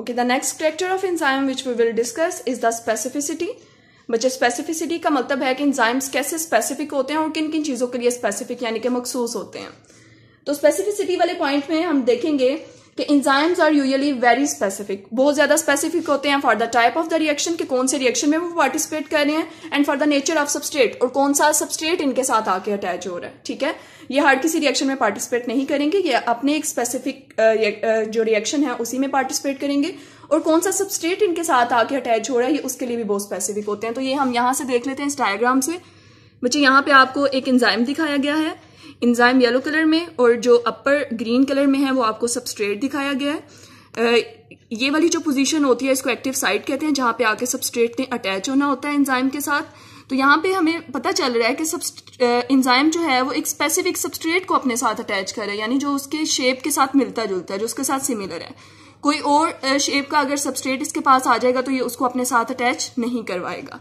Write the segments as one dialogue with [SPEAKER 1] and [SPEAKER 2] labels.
[SPEAKER 1] okay the next character of enzyme which we will discuss is the specificity बच्चे specificity का मतलब है कि इंजाइम्स कैसे स्पेसिफिक होते हैं और किन किन चीज़ों के लिए स्पेसिफिक यानी कि मखसूस होते हैं तो स्पेसिफिसिटी वाले पॉइंट में हम देखेंगे कि enzymes are usually very specific बहुत ज्यादा स्पेसिफिक होते हैं for the type of the reaction कि कौन से रिएक्शन में वो पार्टिसिपेट कर रहे हैं and for the nature of substrate और कौन सा सबस्टेट इनके साथ आके अटैच हो रहा है ठीक है ये हर किसी रिएक्शन में पार्टिसिपेट नहीं करेंगे ये अपने एक स्पेसिफिक जो रिएक्शन है उसी में पार्टिसिपेट करेंगे और कौन सा सबस्टेट इनके साथ आके अटैच हो रहा है ये उसके लिए भी बहुत स्पेसिफिक होते हैं तो ये हम यहाँ से देख लेते हैं इस डायग्राम से बच्चे यहाँ पे आपको एक इंजाइम दिखाया गया है इंजाइम येलो कलर में और जो अपर ग्रीन कलर में है वो आपको सबस्ट्रेट दिखाया गया है ये वाली जो पोजीशन होती है इसको एक्टिव साइट कहते हैं जहां पे आके सबस्ट्रेट ने अटैच होना होता है इंजाइम के साथ तो यहाँ पे हमें पता चल रहा है कि इंजाइम जो है वो एक स्पेसिफिक सबस्ट्रेट को अपने साथ अटैच कर रहा है यानी जो उसके शेप के साथ मिलता जुलता है जो उसके साथ सिमिलर है कोई और शेप का अगर सबस्ट्रेट इसके पास आ जाएगा तो ये उसको अपने साथ अटैच नहीं करवाएगा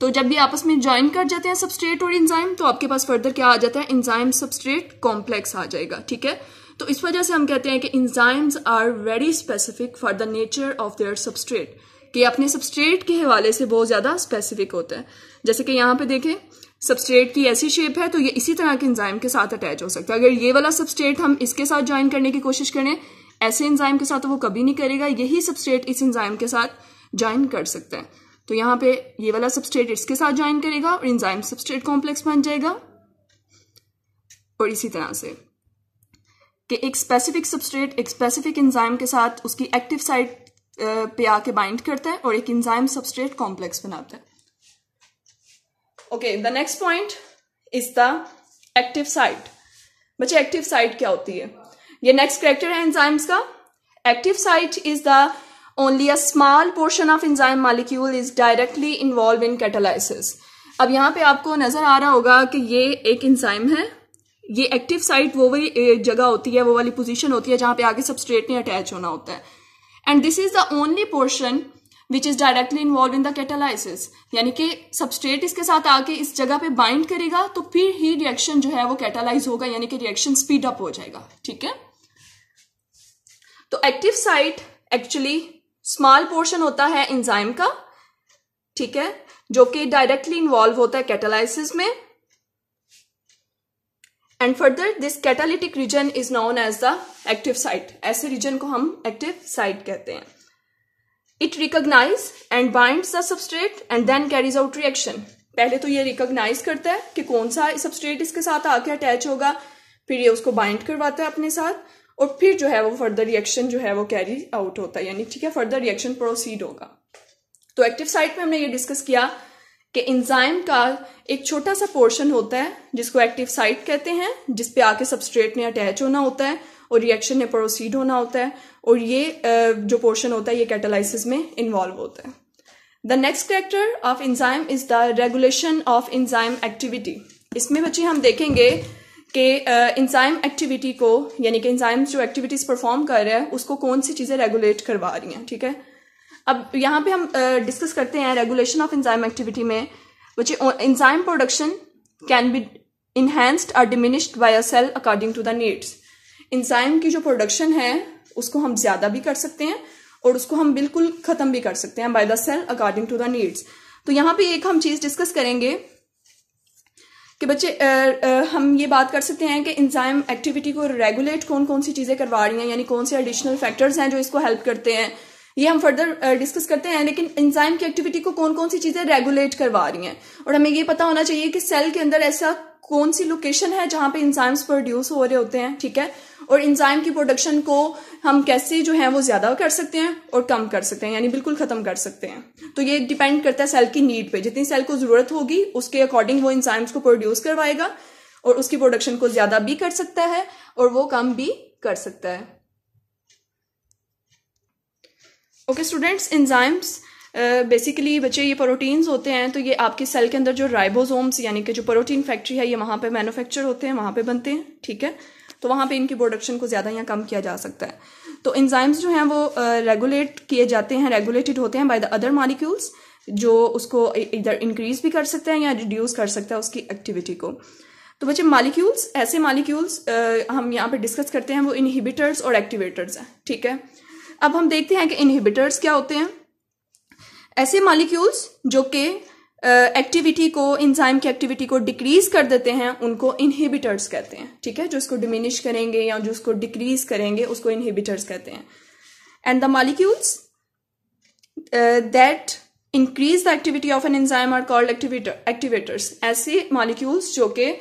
[SPEAKER 1] तो जब ये आपस में ज्वाइन कर जाते हैं सबस्ट्रेट और इंजाइम तो आपके पास फर्दर क्या आ जाता है इंजाइम सबस्ट्रेट कॉम्प्लेक्स आ जाएगा ठीक है तो इस वजह से हम कहते हैं कि enzymes are very specific for the nature of their substrate कि अपने सबस्ट्रेट के हवाले से बहुत ज़्यादा स्पेसिफिक होता है जैसे कि यहां पे देखें सबस्ट्रेट की ऐसी शेप है तो ये इसी तरह के इंजाइम के साथ अटैच हो सकता है अगर ये वाला सबस्ट्रेट हम इसके साथ ज्वाइन करने की कोशिश करें ऐसे इंजाइम के साथ तो वो कभी नहीं करेगा यही सबस्ट्रेट इस इंजाइम के साथ ज्वाइन कर सकता है तो यहां पे ये वाला सबस्ट्रेट इसके साथ ज्वाइन करेगा और इंजाइम सबस्ट्रेट कॉम्प्लेक्स बन जाएगा और इसी तरह से कि एक स्पेसिफिक सबस्ट्रेट एक स्पेसिफिक इंजाइम के साथ उसकी एक्टिव साइड पे आके बाइंड करता है और एक इंजाइम सबस्ट्रेट कॉम्प्लेक्स बनाता है okay the next point is the active site बच्चे एक्टिव साइट क्या होती है ये नेक्स्ट करेक्टर है एंजाइम्स का active site is the only a small portion of enzyme molecule is directly involve in catalysis अब यहाँ पे आपको नजर आ रहा होगा कि ये एक इंजाइम है ये एक्टिव साइट वो वाली जगह होती है वो वाली पोजिशन होती है जहां पे आगे सब स्ट्रेट ने अटैच होना होता है and this is the only portion which is directly involve in the catalysis यानी कि सबस्ट्रेट इसके साथ आके इस जगह पे बाइंड करेगा तो फिर ही रिएक्शन जो है वो कैटालाइज होगा यानी कि रिएक्शन स्पीड अप हो जाएगा ठीक है तो active site actually small portion होता है इंजाइम का ठीक है जो कि डायरेक्टली इन्वॉल्व होता है कैटालाइसिस में and further this catalytic region is known as the active site ऐसे रीजन को हम एक्टिव साइट कहते हैं it recognise and bind the substrate and then carries out reaction पहले तो ये रिकोगनाइज करता है कि कौन सा सबस्ट्रेट इसके साथ आके अटैच होगा फिर ये उसको बाइंड करवाता है अपने साथ और फिर जो है वो फर्दर रिएक्शन जो है वो कैरी आउट होता है यानी ठीक है फर्दर रिएक्शन प्रोसीड होगा तो एक्टिव साइट में हमने ये डिस्कस किया कि इंजाइम का एक छोटा सा पोर्शन होता है जिसको एक्टिव साइट कहते हैं जिसपे आके सबस्ट्रेट ने अटैच होना होता है और रिएक्शन ने प्रोसीड होना होता है और ये जो पोर्शन होता है ये कैटेलाइसिस में इन्वॉल्व होता है the next character of enzyme is the regulation of enzyme activity इसमें बच्चे हम देखेंगे कि इंजाइम एक्टिविटी को यानी कि इंजाइम्स जो एक्टिविटीज़ परफॉर्म कर रहे हैं उसको कौन सी चीज़ें रेगुलेट करवा रही हैं ठीक है अब यहाँ पे हम डिस्कस uh, करते हैं रेगुलेशन ऑफ इंजाइम एक्टिविटी में which enzyme production can be enhanced और diminished by a cell according to the needs enzyme की जो प्रोडक्शन है उसको हम ज़्यादा भी कर सकते हैं और उसको हम बिल्कुल ख़त्म भी कर सकते हैं by the cell according to the needs तो यहाँ पे एक हम चीज़ डिस्कस करेंगे कि बच्चे आ, आ, हम ये बात कर सकते हैं कि इंजाइम एक्टिविटी को रेगुलेट कौन कौन सी चीज़ें करवा रही हैं यानी कौन से एडिशनल फैक्टर्स हैं जो इसको हेल्प करते हैं ये हम फर्दर डिस्कस करते हैं लेकिन इंजाइम की एक्टिविटी को कौन कौन सी चीज़ें रेगुलेट करवा रही हैं और हमें ये पता होना चाहिए कि सेल के अंदर ऐसा कौन सी लोकेशन है जहां पे इंजाइम्स प्रोड्यूस हो रहे होते हैं ठीक है और इंजाइम की प्रोडक्शन को हम कैसे जो है वो ज्यादा कर सकते हैं और कम कर सकते हैं यानी बिल्कुल खत्म कर सकते हैं तो ये डिपेंड करता है सेल की नीड पे जितनी सेल को जरूरत होगी उसके अकॉर्डिंग वो इंजाइम्स को प्रोड्यूस करवाएगा और उसकी प्रोडक्शन को ज्यादा भी कर सकता है और वो कम भी कर सकता है ओके स्टूडेंट्स इंजाइम्स बेसिकली बच्चे ये प्रोटीन्स होते हैं तो ये आपके सेल के अंदर जो राइबोसोम्स यानी कि जो प्रोटीन फैक्ट्री है ये वहाँ पे मैन्युफैक्चर होते हैं वहाँ पे बनते हैं ठीक है तो वहाँ पे इनकी प्रोडक्शन को ज़्यादा या कम किया जा सकता है तो इंजाइम्स जो हैं वो रेगुलेट किए जाते हैं रेगुलेटेड होते हैं बाय द अदर मॉलिक्यूल्स जो उसको इधर इंक्रीज भी कर सकते हैं या रिड्यूस कर सकता है उसकी एक्टिविटी को तो बच्चे मालिक्यूल्स ऐसे मालिक्यूल्स हम यहाँ पे डिस्कस करते हैं वो इनहिबिटर्स और एक्टिवेटर्स हैं ठीक है अब हम देखते हैं कि इनहिबिटर्स क्या होते हैं ऐसे मालिक्यूल्स जो कि एक्टिविटी को इंजाइम की एक्टिविटी को डिक्रीज कर देते हैं उनको इनहिबिटर्स कहते हैं ठीक है जो इसको डिमिनिश करेंगे या जो उसको डिक्रीज करेंगे उसको इनहिबिटर्स कहते हैं and the molecules that increase the activity of an enzyme are called activator activators ऐसे मालिक्यूल्स जो कि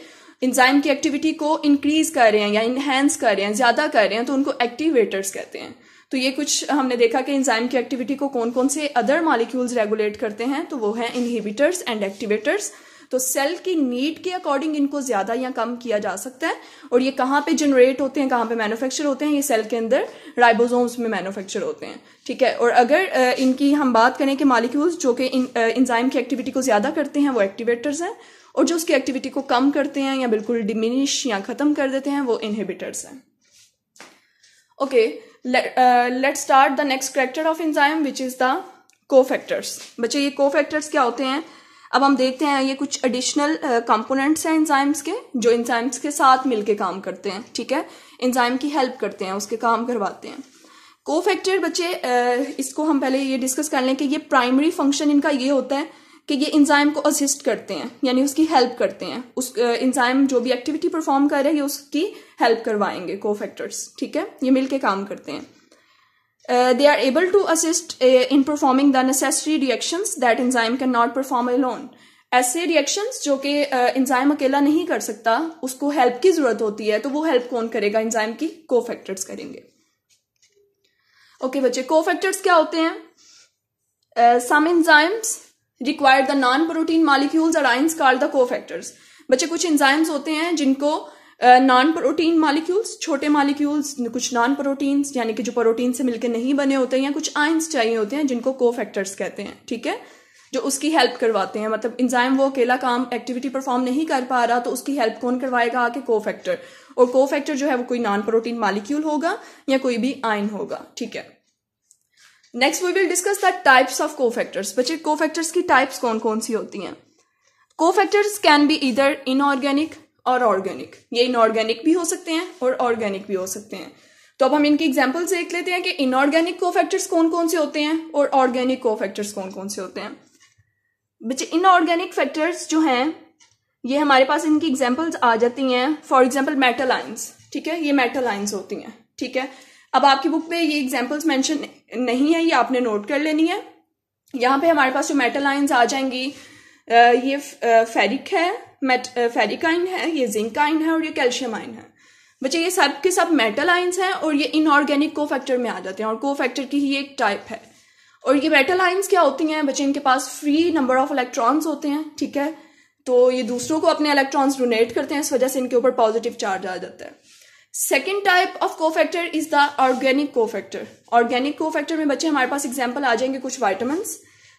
[SPEAKER 1] इंजाइम की एक्टिविटी को इंक्रीज कर रहे हैं या इनहेंस कर रहे हैं ज्यादा कर रहे हैं तो उनको एक्टिवेटर्स कहते हैं तो ये कुछ हमने देखा कि इंजाइम की एक्टिविटी को कौन कौन से अदर मालिक्यूल्स रेगुलेट करते हैं तो वो हैं इनहिबिटर्स एंड एक्टिवेटर्स तो सेल की नीड के अकॉर्डिंग इनको ज्यादा या कम किया जा सकता है और ये कहाँ पे जनरेट होते हैं कहाँ पे मैन्युफैक्चर होते हैं ये सेल के अंदर राइबोसोम्स में मैन्युफैक्चर होते हैं ठीक है और अगर इनकी हम बात करें कि मालिक्यूल्स जो कि इंजाइम की एक्टिविटी को ज्यादा करते हैं वो एक्टिवेटर्स हैं और जो उसकी एक्टिविटी को कम करते हैं या बिल्कुल डिमिनिश या खत्म कर देते हैं वो इनहिबिटर्स हैं okay okay, let start the next character of enzyme which is the cofactors बच्चे ये फैक्टर्स क्या होते हैं अब हम देखते हैं ये कुछ एडिशनल कंपोनेंट्स uh, हैं इंजाइम्स के जो इंजाइम्स के साथ मिलके काम करते हैं ठीक है इंजाइम की हेल्प करते हैं उसके काम करवाते हैं कोफैक्टर बच्चे uh, इसको हम पहले ये डिस्कस कर लें कि ये प्राइमरी फंक्शन इनका ये होता है कि ये इंजाइम को असिस्ट करते हैं यानी उसकी हेल्प करते हैं उस इंजाइम जो भी एक्टिविटी परफॉर्म कर रहे हैं ये उसकी हेल्प करवाएंगे कोफैक्टर्स ठीक है ये मिलके काम करते हैं they are able to assist in performing the necessary reactions that enzyme can not perform alone ऐसे रिएक्शंस जो कि इंजाइम अकेला नहीं कर सकता उसको हेल्प की जरूरत होती है तो वो हेल्प कौन करेगा इंजाइम की कोफैक्टर्स करेंगे ओके okay, बच्चे कोफैक्टर्स क्या होते हैं some enzymes required the non protein molecules और ions called the cofactors बच्चे कुछ इंजाइम्स होते हैं जिनको नॉन प्रोटीन मालिक्यूल्स छोटे मालिक्यूल्स कुछ नॉन प्रोटीन्स यानी कि जो प्रोटीन से मिलकर नहीं बने होते हैं या कुछ आइंस चाहिए होते हैं जिनको को फैक्टर्स कहते हैं ठीक है जो उसकी हेल्प करवाते हैं मतलब इंजाइम वो अकेला काम एक्टिविटी परफॉर्म नहीं कर पा रहा तो उसकी हेल्प कौन करवाएगा आके फैक्टर और को फैक्टर जो है वो कोई नॉन प्रोटीन मालिक्यूल होगा या कोई भी आयन होगा ठीक है next we will discuss the types of cofactors बच्चे कोफैक्टर्स की टाइप्स कौन कौन सी होती हैं cofactors can be either inorganic और ऑर्गेनिक ये इनऑर्गेनिक भी हो सकते हैं और ऑर्गेनिक भी हो सकते हैं तो अब हम इनकी एग्जाम्पल्स देख लेते हैं कि इनऑर्गेनिक कोफैक्टर्स कौन कौन से होते हैं और ऑर्गेनिक कोफैक्टर्स कौन कौन से होते हैं बच्चे इनऑर्गेनिक फैक्टर्स जो हैं ये हमारे पास इनकी एग्जाम्पल्स आ जाती हैं फॉर एग्जाम्पल मेटल आइंस ठीक है ये मेटल आइंस होती हैं ठीक है अब आपकी बुक में ये एग्जाम्पल्स मैंशन नहीं है ये आपने नोट कर लेनी है यहाँ पे हमारे पास जो मेटल आइन्स आ जाएंगी ये फेरिक है मेट फेरिक आइन है ये जिंक आइन है और ये कैल्शियम आइन है बच्चे ये सब के सब मेटल आइन्स हैं और ये इनऑर्गेनिक को फैक्टर में आ जाते हैं और को फैक्टर की ही एक टाइप है और ये मेटल आइन्स क्या होती हैं बच्चे इनके पास फ्री नंबर ऑफ इलेक्ट्रॉन्स होते हैं ठीक है तो ये दूसरों को अपने इलेक्ट्रॉन्स डोनेट करते हैं इस वजह से इनके ऊपर पॉजिटिव चार्ज आ जाता है second type of cofactor is the organic cofactor organic cofactor में बच्चे हमारे पास एग्जाम्पल आ जाएंगे कुछ वाइटामिन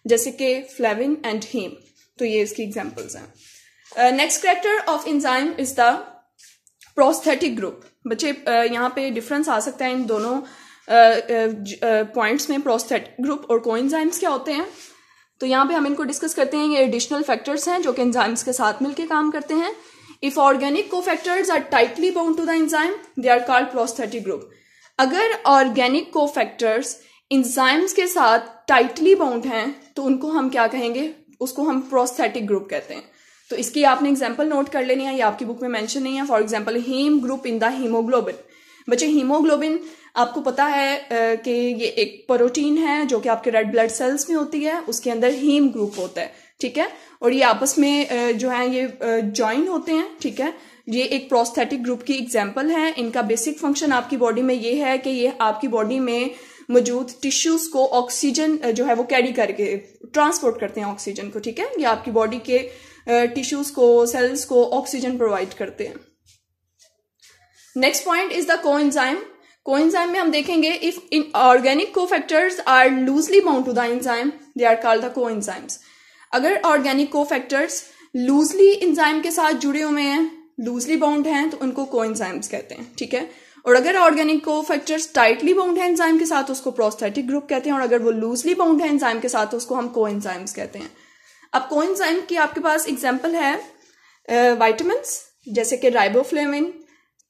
[SPEAKER 1] जैसे कि फ्लेविन एंड हीम तो ये इसकी एग्जाम्पल्स हैं next character of enzyme is the prosthetic group बच्चे uh, यहाँ पे डिफरेंस आ सकता है इन दोनों पॉइंट्स uh, uh, में प्रोस्थेटिक ग्रुप और कोइंजाइम्स क्या होते हैं तो यहाँ पे हम इनको डिस्कस करते हैं ये एडिशनल फैक्टर्स हैं जो कि इंजाइम्स के साथ मिलकर काम करते हैं If cofactors are tightly bound to the enzyme, they are called prosthetic group अगर ऑर्गेनिक कोफैक्टर्स इंजाइम्स के साथ टाइटली बाउंड हैं तो उनको हम क्या कहेंगे उसको हम प्रोस्थेटिक ग्रुप कहते हैं तो इसकी आपने एग्जाम्पल नोट कर लेनी है ये आपकी बुक में मैंशन नहीं है for example haem group in the haemoglobin बच्चे हीमोग्लोबिन आपको पता है कि ये एक प्रोटीन है जो कि आपके रेड ब्लड सेल्स में होती है उसके अंदर हीम ग्रुप होता है ठीक है और ये आपस में जो है ये ज्वाइन होते हैं ठीक है ये एक प्रोस्थेटिक ग्रुप की एग्जाम्पल है इनका बेसिक फंक्शन आपकी बॉडी में ये है कि ये आपकी बॉडी में मौजूद टिश्यूज को ऑक्सीजन जो है वो कैरी करके ट्रांसपोर्ट करते हैं ऑक्सीजन को ठीक है ये आपकी बॉडी के टिश्यूज को सेल्स को ऑक्सीजन प्रोवाइड करते हैं next point is the coenzyme में हम देखेंगे if in organic cofactors are loosely bound to the enzyme they are called the coenzymes अगर ऑर्गेनिक को फैक्टर्स लूजली इंजाइम के साथ जुड़े हुए हैं लूजली बाउंड हैं तो उनको को इंजाइम्स कहते हैं ठीक है और अगर organic cofactors tightly bound है एंजाइम के साथ उसको प्रोस्थेटिक ग्रुप कहते हैं और अगर वो लूजली बाउंड है एंजाइम के साथ उसको हम को कहते हैं अब को की आपके पास एग्जाम्पल है वाइटमिन जैसे कि riboflavin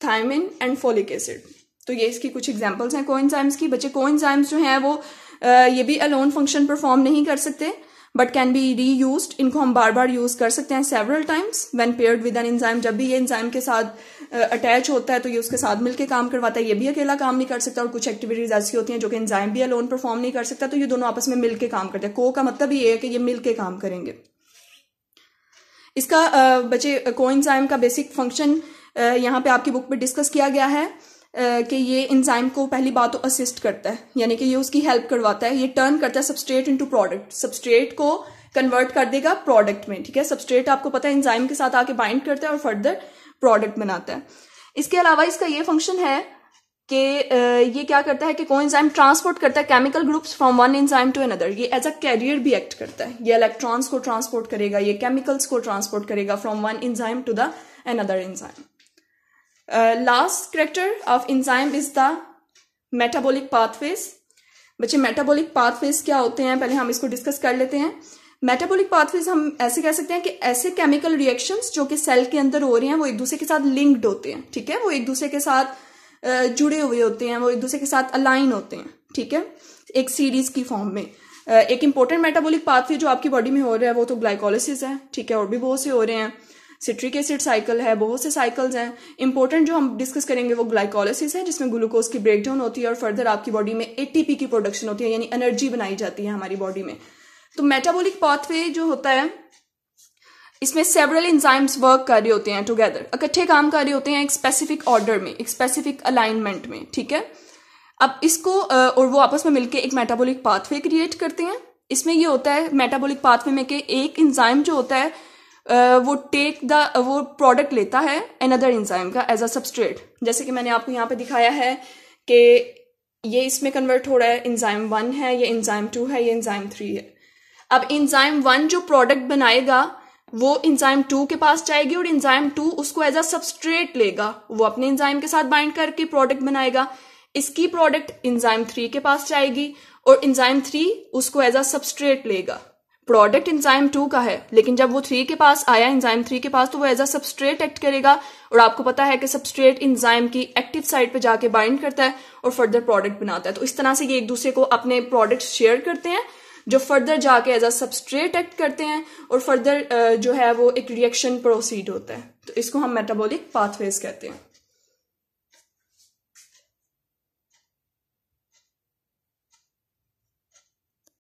[SPEAKER 1] thiamine and folic acid तो ये इसकी कुछ एग्जाम्पल्स हैं को कोइंजाइम्स की बच्चे को कोइंजाइम्स जो हैं वो आ, ये भी अलोन फंक्शन परफॉर्म नहीं कर सकते but can be reuse इनको हम बार बार यूज कर सकते हैं several times when paired with an enzyme जब भी ये इंजाइम के साथ अटैच होता है तो ये उसके साथ मिलकर काम करवाता है ये भी अकेला काम नहीं कर सकता और कुछ एक्टिविटीज ऐसी होती हैं जो कि इंजाइम भी अलोन परफॉर्म नहीं कर सकता तो ये दोनों आपस में मिलकर काम करते हैं को का मतलब ये है कि ये मिलकर काम करेंगे इसका बचे इंजाइम का बेसिक फंक्शन यहाँ पे आपकी बुक में डिस्कस किया गया है कि ये इंजाइम को पहली बात तो असिस्ट करता है यानी कि ये उसकी हेल्प करवाता है ये टर्न करता है सबस्ट्रेट इनटू प्रोडक्ट सबस्ट्रेट को कन्वर्ट कर देगा प्रोडक्ट में ठीक है सबस्ट्रेट आपको पता है इंजाइम के साथ आके बाइंड करता है और फर्दर प्रोडक्ट बनाता है इसके अलावा इसका ये फंक्शन है कि ये क्या करता है कि को इंजाइम ट्रांसपोर्ट करता है chemical groups from one enzyme to another ये एज अ कैरियर भी एक्ट करता है ये इलेक्ट्रॉन्स को ट्रांसपोर्ट करेगा ये केमिकल्स को ट्रांसपोर्ट करेगा from one enzyme to the another enzyme last character of enzyme is the metabolic pathways बच्चे मेटाबोलिक पाथवेज क्या होते हैं पहले हम इसको डिस्कस कर लेते हैं मेटाबोलिक पाथवेज हम ऐसे कह सकते हैं कि ऐसे केमिकल रिएक्शंस जो कि सेल के अंदर हो रहे हैं वो एक दूसरे के साथ लिंक्ड होते हैं ठीक है वो एक दूसरे के साथ uh, जुड़े हुए होते हैं वो एक दूसरे के साथ अलाइन होते हैं ठीक है एक सीरीज की फॉर्म में uh, एक इंपॉर्टेंट मेटाबॉलिक पाथवे जो आपकी बॉडी में हो रहा है वो तो ग्लाइकोलिसिस है ठीक है और भी बहुत से हो रहे हैं सिट्रिक एसिड साइकिल है बहुत से साइकिल्स हैं इंपॉर्टेंट जो हम डिस्कस करेंगे वो ग्लाइकोलाइसिस है जिसमें ग्लूकोज की ब्रेकडाउन होती है और फर्दर आपकी बॉडी में एटीपी की प्रोडक्शन होती है यानी एनर्जी बनाई जाती है हमारी बॉडी में तो मेटाबॉलिक पाथवे जो होता है इसमें सेवरल इंजाइम्स वर्क कर रहे होते हैं टुगेदर इकट्ठे काम कर रहे होते हैं एक स्पेसिफिक ऑर्डर में एक स्पेसिफिक अलाइनमेंट में ठीक है अब इसको और वो आपस में मिलकर एक मेटाबॉलिक पाथवे क्रिएट करते हैं इसमें ये होता है मेटाबॉलिक पाथवे में के एक इंजाइम जो होता है वो टेक द वो प्रोडक्ट लेता है अदर इंजाइम का एज अ सबस्ट्रेट जैसे कि मैंने आपको यहाँ पे दिखाया है कि ये इसमें कन्वर्ट हो रहा है इंजाइम वन है ये इंजाइम टू है ये इंजाइम थ्री है अब इंजाइम वन जो प्रोडक्ट बनाएगा वो इंजाइम टू के पास जाएगी और इंजाइम टू उसको एज अ सबस्ट्रेट लेगा वो अपने इंजाइम के साथ बाइंड करके प्रोडक्ट बनाएगा इसकी प्रोडक्ट इंजाइम थ्री के पास जाएगी और इंजाइम थ्री उसको एज अ सबस्ट्रेट लेगा प्रोडक्ट इंजाइम टू का है लेकिन जब वो थ्री के पास आया इंजाइम थ्री के पास तो वो एज अ सबस्ट्रेट एक्ट करेगा और आपको पता है कि सबस्ट्रेट इंजाइम की एक्टिव साइड पे जाके बाइंड करता है और फर्दर प्रोडक्ट बनाता है तो इस तरह से ये एक दूसरे को अपने प्रोडक्ट शेयर करते हैं जो फर्दर जाके एज अ सबस्ट्रेट एक्ट करते हैं और फर्दर जो है वो एक रिएक्शन प्रोसीड होता है तो इसको हम मेटाबोलिक पाथवेज कहते हैं